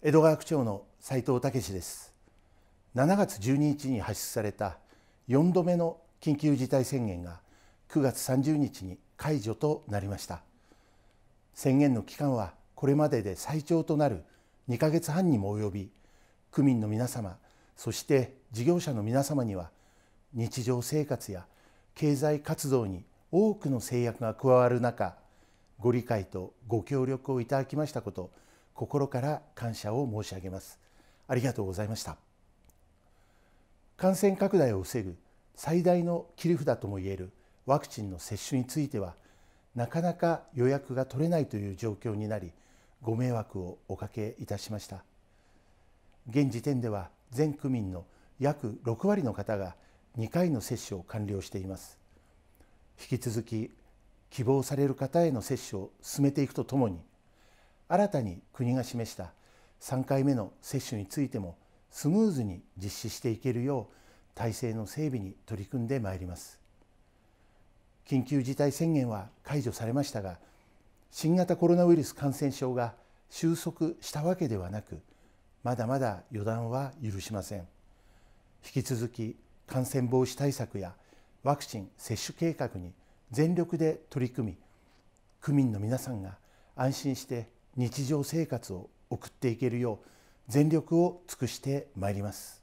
江戸川区長の斉藤武です7月12日に発出された4度目の緊急事態宣言が9月30日に解除となりました宣言の期間はこれまでで最長となる2ヶ月半にも及び区民の皆様そして事業者の皆様には日常生活や経済活動に多くの制約が加わる中ご理解とご協力をいただきましたこと心から感謝を申し上げますありがとうございました感染拡大を防ぐ最大の切り札ともいえるワクチンの接種についてはなかなか予約が取れないという状況になりご迷惑をおかけいたしました現時点では全区民の約6割の方が2回の接種を完了しています引き続き希望される方への接種を進めていくとともに新たに国が示した3回目の接種についてもスムーズに実施していけるよう体制の整備に取り組んでまいります緊急事態宣言は解除されましたが新型コロナウイルス感染症が収束したわけではなくまだまだ予断は許しません引き続き感染防止対策やワクチン接種計画に全力で取り組み区民の皆さんが安心して日常生活を送っていけるよう全力を尽くしてまいります。